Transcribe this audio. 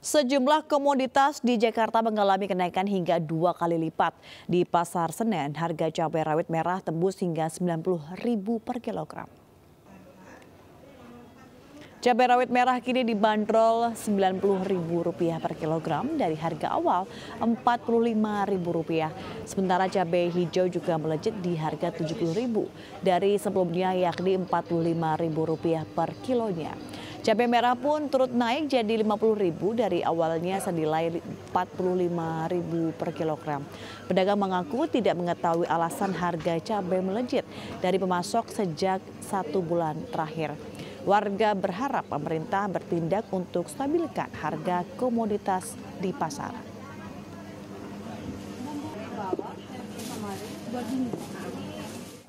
Sejumlah komoditas di Jakarta mengalami kenaikan hingga dua kali lipat. Di Pasar Senen, harga cabai rawit merah tembus hingga Rp90.000 per kilogram. Cabai rawit merah kini dibanderol Rp90.000 per kilogram dari harga awal Rp45.000. Sementara cabai hijau juga melejit di harga Rp70.000 dari sebelumnya yakni Rp45.000 per kilonya. Cabai merah pun turut naik jadi Rp50.000 dari awalnya senilai Rp45.000 per kilogram. Pedagang mengaku tidak mengetahui alasan harga cabai melejit dari pemasok sejak satu bulan terakhir. Warga berharap pemerintah bertindak untuk stabilkan harga komoditas di pasar.